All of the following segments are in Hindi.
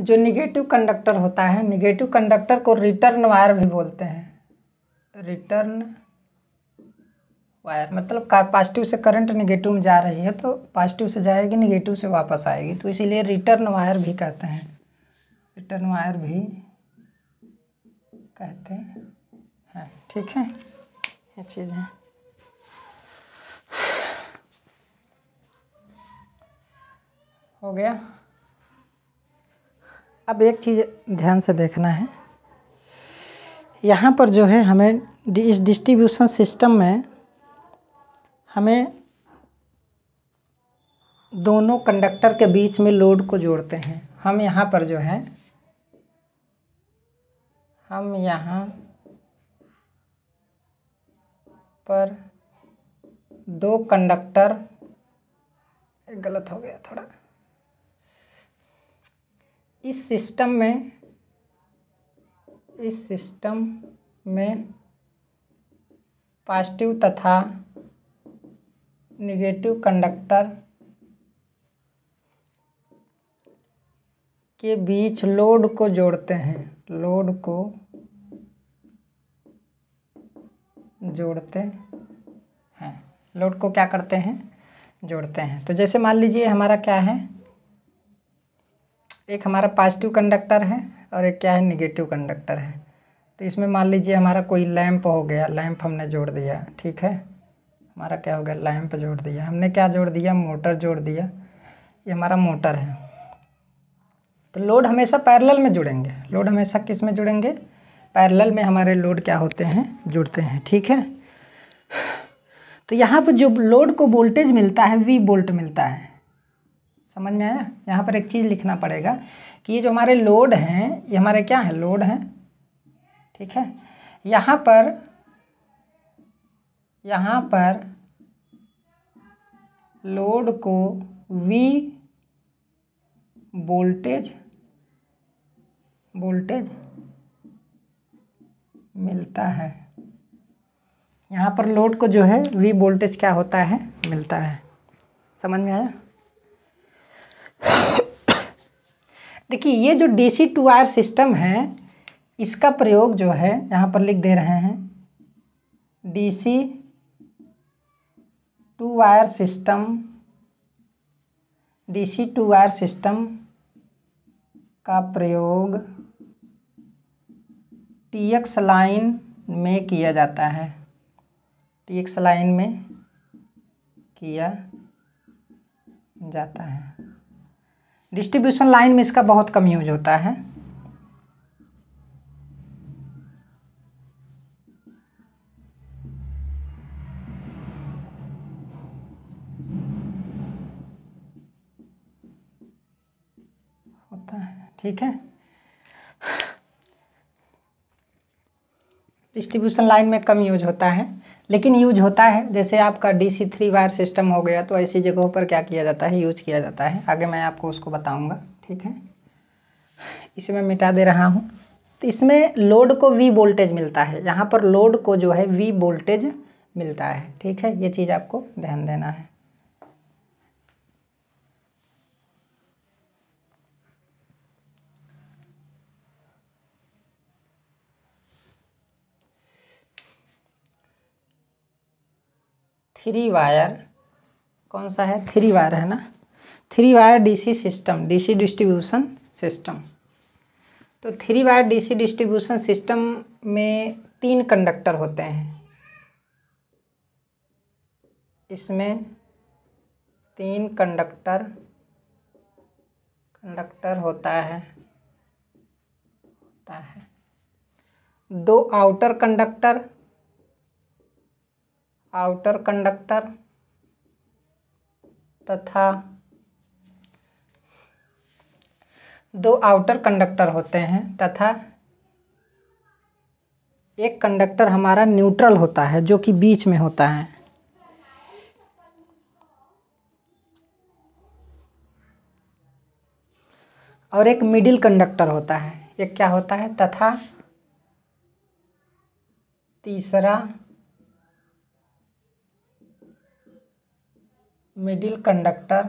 जो निगेटिव कंडक्टर होता है निगेटिव कंडक्टर को रिटर्न वायर भी बोलते हैं रिटर्न वायर मतलब का पॉजिटिव से करंट निगेटिव में जा रही है तो पॉजिटिव से जाएगी निगेटिव से वापस आएगी तो इसीलिए रिटर्न वायर भी कहते हैं रिटर्न वायर भी कहते हैं ठीक है ये चीज़ है हो गया अब एक चीज़ ध्यान से देखना है यहाँ पर जो है हमें इस डिस्ट्रीब्यूशन सिस्टम में हमें दोनों कंडक्टर के बीच में लोड को जोड़ते हैं हम यहाँ पर जो है हम यहाँ पर दो कंडक्टर गलत हो गया थोड़ा इस सिस्टम में इस सिस्टम में पॉजिटिव तथा निगेटिव कंडक्टर के बीच लोड को जोड़ते हैं लोड को जोड़ते हैं लोड को क्या करते हैं जोड़ते हैं तो जैसे मान लीजिए हमारा क्या है एक हमारा पॉजिटिव कंडक्टर है और एक क्या है निगेटिव कंडक्टर है तो इसमें मान लीजिए हमारा कोई लैंप हो गया लैंप हमने जोड़ दिया ठीक है हमारा क्या हो गया लैंप जोड़ दिया हमने क्या जोड़ दिया मोटर जोड़ दिया ये हमारा मोटर है तो लोड हमेशा पैरेलल में जुड़ेंगे लोड हमेशा किस में जुड़ेंगे पैरेलल में हमारे लोड क्या होते हैं जुड़ते हैं ठीक है तो यहाँ पर जो लोड को वोल्टेज मिलता है वी वोल्ट मिलता है समझ में आया यहाँ पर एक चीज़ लिखना पड़ेगा कि ये जो हमारे लोड हैं ये हमारे क्या हैं लोड हैं ठीक है यहाँ पर यहाँ पर लोड को V वोल्टेज वोल्टेज मिलता है यहाँ पर लोड को जो है V वोल्टेज क्या होता है मिलता है समझ में आया देखिए ये जो D C two wire system है इसका प्रयोग जो है यहाँ पर लिख दे रहे हैं D C two wire system D C two wire system का प्रयोग टी एक्स लाइन में किया जाता है टी एक्स लाइन में किया जाता है डिस्ट्रीब्यूशन लाइन में इसका बहुत कम यूज होता है ठीक है डिस्ट्रीब्यूशन लाइन में कम यूज होता है लेकिन यूज होता है जैसे आपका D C three wire system हो गया तो ऐसी जगहों पर क्या किया जाता है यूज किया जाता है आगे मैं आपको उसको बताऊँगा ठीक है इसे मैं मिटा दे रहा हूँ तो इसमें लोड को वी वोल्टेज मिलता है यहाँ पर लोड को जो है वी वोल्टेज मिलता है ठीक है ये चीज़ आपको ध्यान देना है थ्री वायर कौन सा है थ्री वायर है ना three wire DC system DC distribution system तो three wire DC distribution system में तीन कंडक्टर होते हैं इसमें तीन कंडक्टर कंडक्टर होता है होता है दो आउटर कंडक्टर आउटर कंडक्टर तथा दो आउटर कंडक्टर होते हैं तथा एक कंडक्टर हमारा न्यूट्रल होता है जो कि बीच में होता है और एक मिडिल कंडक्टर होता है एक क्या होता है तथा तीसरा मिडिल कंडक्टर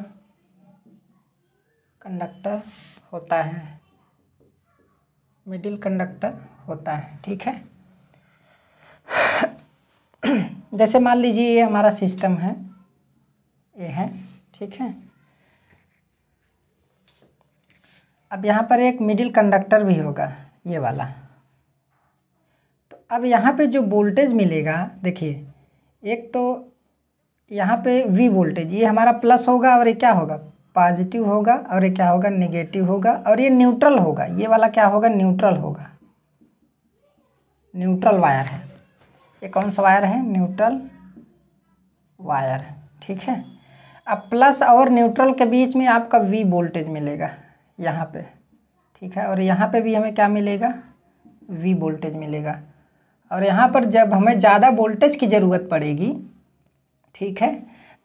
कंडक्टर होता है मिडिल कंडक्टर होता है ठीक है जैसे मान लीजिए ये हमारा सिस्टम है ये है ठीक है अब यहाँ पर एक मिडिल कंडक्टर भी होगा ये वाला तो अब यहाँ पे जो वोल्टेज मिलेगा देखिए एक तो यहाँ पे वी वोल्टेज ये हमारा प्लस होगा और ये क्या होगा पॉजिटिव होगा और ये क्या होगा नेगेटिव होगा और ये न्यूट्रल होगा ये वाला क्या होगा न्यूट्रल होगा न्यूट्रल वायर है ये कौन सा वायर है न्यूट्रल वायर है ठीक है अब प्लस और न्यूट्रल के बीच में आपका वी वोल्टेज मिलेगा यहाँ पे ठीक है और यहाँ पे भी हमें क्या मिलेगा वी वोल्टेज मिलेगा और यहाँ पर जब हमें ज़्यादा वोल्टेज की ज़रूरत पड़ेगी ठीक है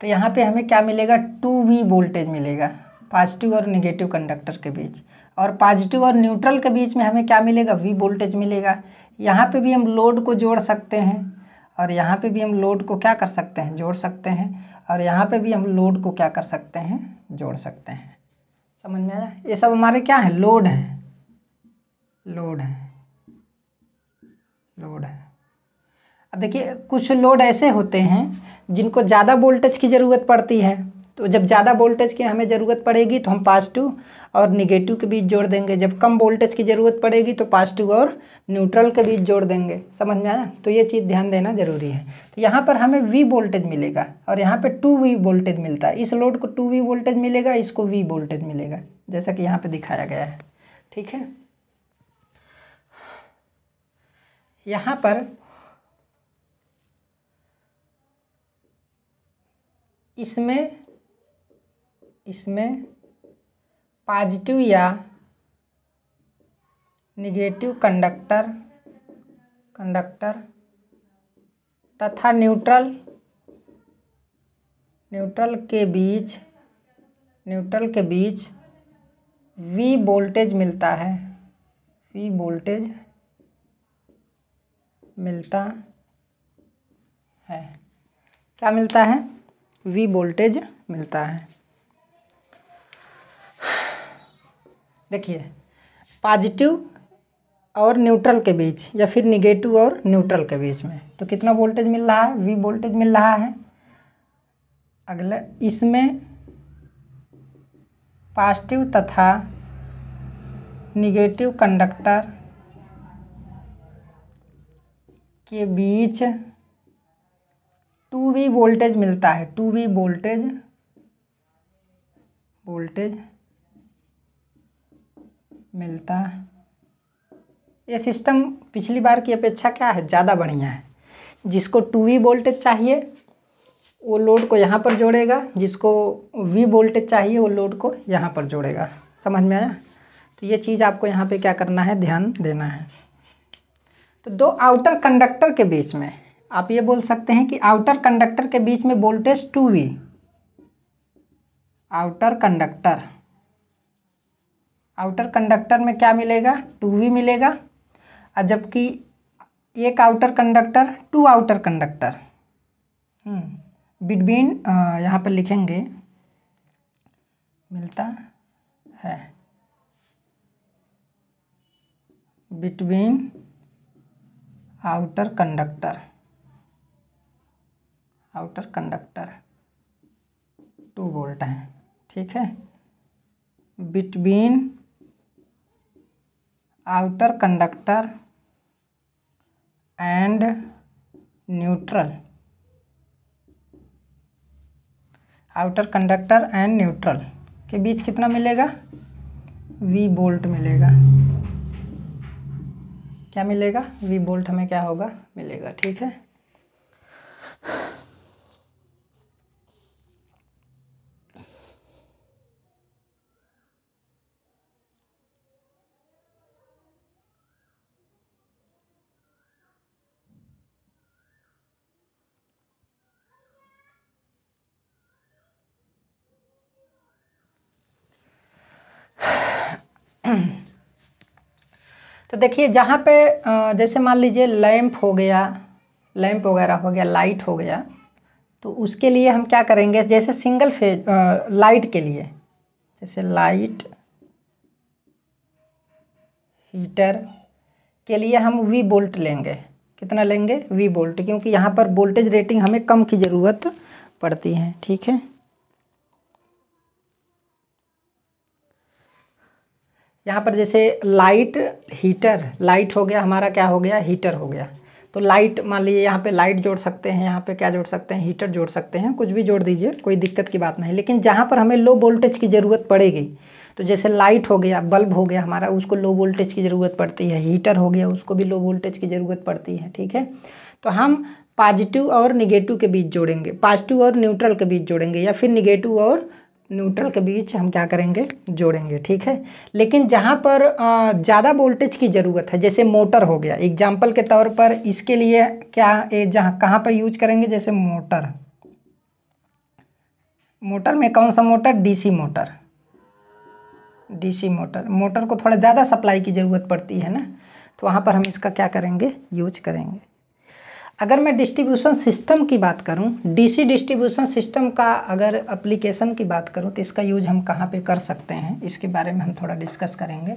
तो यहाँ पे हमें क्या मिलेगा टू वी वोल्टेज मिलेगा पॉजिटिव और निगेटिव कंडक्टर के बीच और पॉजिटिव और न्यूट्रल के बीच में हमें क्या मिलेगा वी वोल्टेज मिलेगा यहाँ पे भी हम लोड को जोड़ सकते हैं और यहाँ पे भी हम लोड को क्या कर सकते हैं जोड़ सकते हैं और यहाँ पे भी हम लोड को क्या कर सकते हैं जोड़ सकते हैं समझ में आया ये सब हमारे क्या हैं लोड हैं लोड हैं लोड है अब देखिए कुछ लोड ऐसे होते हैं जिनको ज़्यादा वोल्टेज की ज़रूरत पड़ती है तो जब ज़्यादा वोल्टेज की हमें ज़रूरत पड़ेगी तो हम पॉजिटिव और निगेटिव के बीच जोड़ देंगे जब कम वोल्टेज की ज़रूरत पड़ेगी तो पॉजिटिव और न्यूट्रल के बीच जोड़ देंगे समझ में आया तो ये चीज़ ध्यान देना ज़रूरी है तो यहाँ पर हमें वी वोल्टेज मिलेगा और यहाँ पर टू वी वोल्टेज मिलता है इस लोड को टू वी वोल्टेज मिलेगा इसको वी वोल्टेज मिलेगा जैसा कि यहाँ पर दिखाया गया है ठीक है यहाँ पर इसमें इसमें पॉजिटिव या निगेटिव कंडक्टर कंडक्टर तथा न्यूट्रल न्यूट्रल के बीच न्यूट्रल के बीच वी वोल्टेज मिलता है वी वोल्टेज मिलता है क्या मिलता है वी वोल्टेज मिलता है देखिए पॉजिटिव और न्यूट्रल के बीच या फिर निगेटिव और न्यूट्रल के बीच में तो कितना वोल्टेज मिल रहा है वी वोल्टेज मिल रहा है अगला इसमें पॉजिटिव तथा निगेटिव कंडक्टर के बीच टू वी वोल्टेज मिलता है टू वी वोल्टेज वोल्टेज मिलता है ये सिस्टम पिछली बार की अपेक्षा क्या है ज़्यादा बढ़िया है जिसको टू वी वोल्टेज चाहिए वो लोड को यहाँ पर जोड़ेगा जिसको वी वोल्टेज चाहिए वो लोड को यहाँ पर जोड़ेगा समझ में आया तो ये चीज़ आपको यहाँ पे क्या करना है ध्यान देना है तो दो आउटर कंडक्टर के बीच में आप ये बोल सकते हैं कि आउटर कंडक्टर के बीच में voltage two V outer conductor outer conductor में क्या मिलेगा टू वी मिलेगा और जबकि एक outer conductor to outer conductor between यहाँ पर लिखेंगे मिलता है between outer conductor outer conductor two volt हैं ठीक है between outer conductor and neutral outer conductor and neutral के बीच कितना मिलेगा वी बोल्ट मिलेगा क्या मिलेगा वी बोल्ट हमें क्या होगा मिलेगा ठीक है तो देखिए जहाँ पे जैसे मान लीजिए लैम्प हो गया लैम्प वगैरह हो गया लाइट हो गया तो उसके लिए हम क्या करेंगे जैसे सिंगल फेज लाइट के लिए जैसे लाइट हीटर के लिए हम वी बोल्ट लेंगे कितना लेंगे वी बोल्ट क्योंकि यहाँ पर वोल्टेज रेटिंग हमें कम की ज़रूरत पड़ती है ठीक है यहाँ पर जैसे लाइट हीटर लाइट हो गया हमारा क्या हो गया हीटर हो गया तो लाइट मान लीजिए यहाँ पे लाइट जोड़ सकते हैं यहाँ पे क्या जोड़ सकते हैं हीटर जोड़ सकते हैं कुछ भी जोड़ दीजिए कोई दिक्कत की बात नहीं लेकिन जहाँ पर हमें लो वोल्टेज की ज़रूरत पड़ेगी तो जैसे लाइट हो गया बल्ब हो गया हमारा उसको लो वोल्टेज की ज़रूरत पड़ती है हीटर हो गया उसको भी लो वोल्टेज की ज़रूरत पड़ती है ठीक है तो हम पॉजिटिव और निगेटिव के बीच जोड़ेंगे पॉजिटिव और न्यूट्रल के बीच जोड़ेंगे या फिर निगेटिव और न्यूट्रल के बीच हम क्या करेंगे जोड़ेंगे ठीक है लेकिन जहाँ पर ज़्यादा वोल्टेज की ज़रूरत है जैसे मोटर हो गया एग्जाम्पल के तौर पर इसके लिए क्या जहाँ कहाँ पर यूज करेंगे जैसे मोटर मोटर में कौन सा motor DC motor DC motor motor को थोड़ा ज़्यादा सप्लाई की ज़रूरत पड़ती है ना तो वहाँ पर हम इसका क्या करेंगे यूज करेंगे अगर मैं डिस्ट्रीब्यूशन सिस्टम की बात करूं डीसी डिस्ट्रीब्यूशन सिस्टम का अगर एप्लीकेशन की बात करूं तो इसका यूज हम कहाँ पे कर सकते हैं इसके बारे में हम थोड़ा डिस्कस करेंगे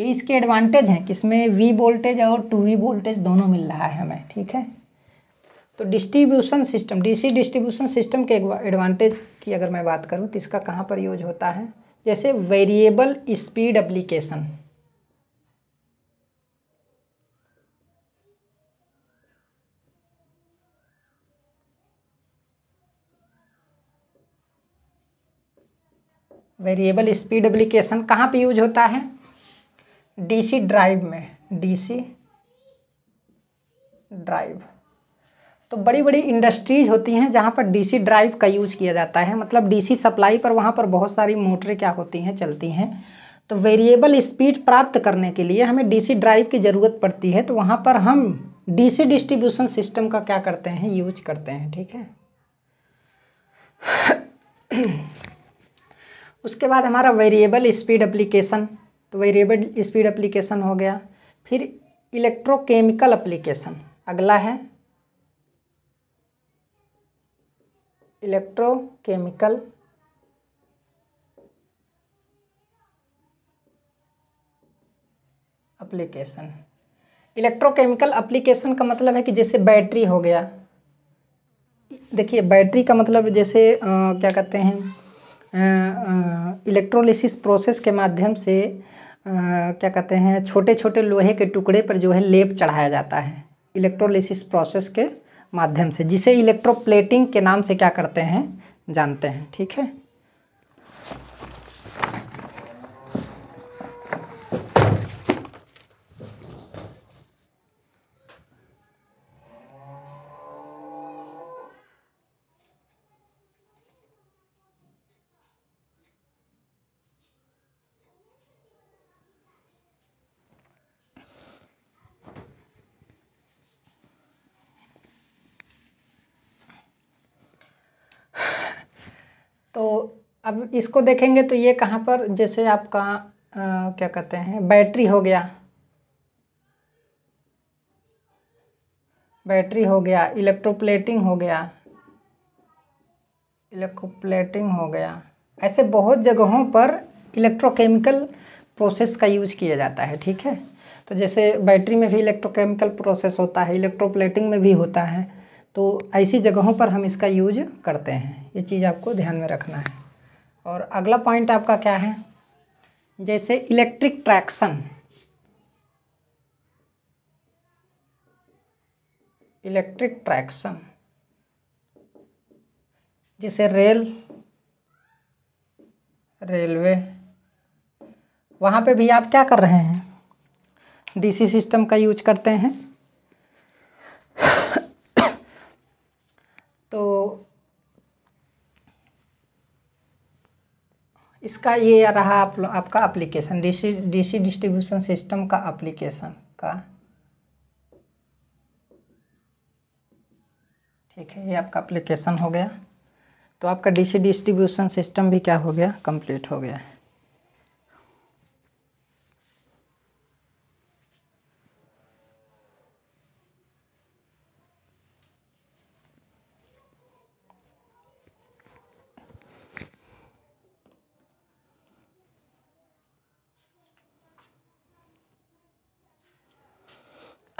ये इसके एडवांटेज हैं कि इसमें वी वोल्टेज और टू वी वोल्टेज दोनों मिल रहा है हमें ठीक है तो distribution system D distribution system के एडवांटेज की अगर मैं बात करूँ तो इसका कहाँ पर यूज होता है जैसे variable speed application variable speed application कहाँ पे यूज होता है डीसी ड्राइव में डीसी ड्राइव तो बड़ी बड़ी इंडस्ट्रीज होती हैं जहाँ पर डीसी ड्राइव का यूज़ किया जाता है मतलब डीसी सप्लाई पर वहाँ पर बहुत सारी मोटरें क्या होती हैं चलती हैं तो वेरिएबल स्पीड प्राप्त करने के लिए हमें डीसी ड्राइव की ज़रूरत पड़ती है तो वहाँ पर हम डीसी डिस्ट्रीब्यूशन सिस्टम का क्या करते हैं यूज करते हैं ठीक है उसके बाद हमारा वेरिएबल स्पीड अप्लीकेशन तो वेरिएबल स्पीड अप्लीकेशन हो गया फिर इलेक्ट्रोकेमिकल अप्लीकेशन अगला है इलेक्ट्रोकेमिकल अप्लीकेशन इलेक्ट्रोकेमिकल अप्लीकेशन का मतलब है कि जैसे बैटरी हो गया देखिए बैटरी का मतलब जैसे आ, क्या कहते हैं इलेक्ट्रोलिसिस प्रोसेस के माध्यम से क्या कहते हैं छोटे छोटे लोहे के टुकड़े पर जो है लेप चढ़ाया जाता है इलेक्ट्रोलिसिस प्रोसेस के माध्यम से जिसे इलेक्ट्रोप्लेटिंग के नाम से क्या करते हैं जानते हैं ठीक है अब इसको देखेंगे तो ये कहाँ पर जैसे आपका आ, क्या कहते हैं बैटरी हो गया बैटरी हो गया इलेक्ट्रोप्लेटिंग हो गया इलेक्ट्रोप्लेटिंग हो गया ऐसे बहुत जगहों पर इलेक्ट्रोकेमिकल प्रोसेस का यूज़ किया जाता है ठीक है तो जैसे बैटरी में भी इलेक्ट्रोकेमिकल प्रोसेस होता है इलेक्ट्रोप्लेटिंग में भी होता है तो ऐसी जगहों पर हम इसका यूज करते हैं ये चीज़ आपको ध्यान में रखना है और अगला पॉइंट आपका क्या है जैसे इलेक्ट्रिक ट्रैक्शन इलेक्ट्रिक ट्रैक्शन जैसे रेल रेलवे वहाँ पे भी आप क्या कर रहे हैं डीसी सिस्टम का यूज करते हैं इसका ये रहा आप आपका application DC DC distribution system का एप्लीकेशन का ठीक है ये आपका एप्लीकेशन हो गया तो आपका डीसी डिस्ट्रीब्यूशन सिस्टम भी क्या हो गया कंप्लीट हो गया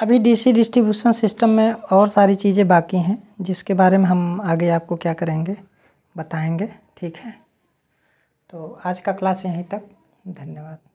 अभी डीसी डिस्ट्रीब्यूशन सिस्टम में और सारी चीज़ें बाकी हैं जिसके बारे में हम आगे आपको क्या करेंगे बताएंगे ठीक है तो आज का क्लास यहीं तक धन्यवाद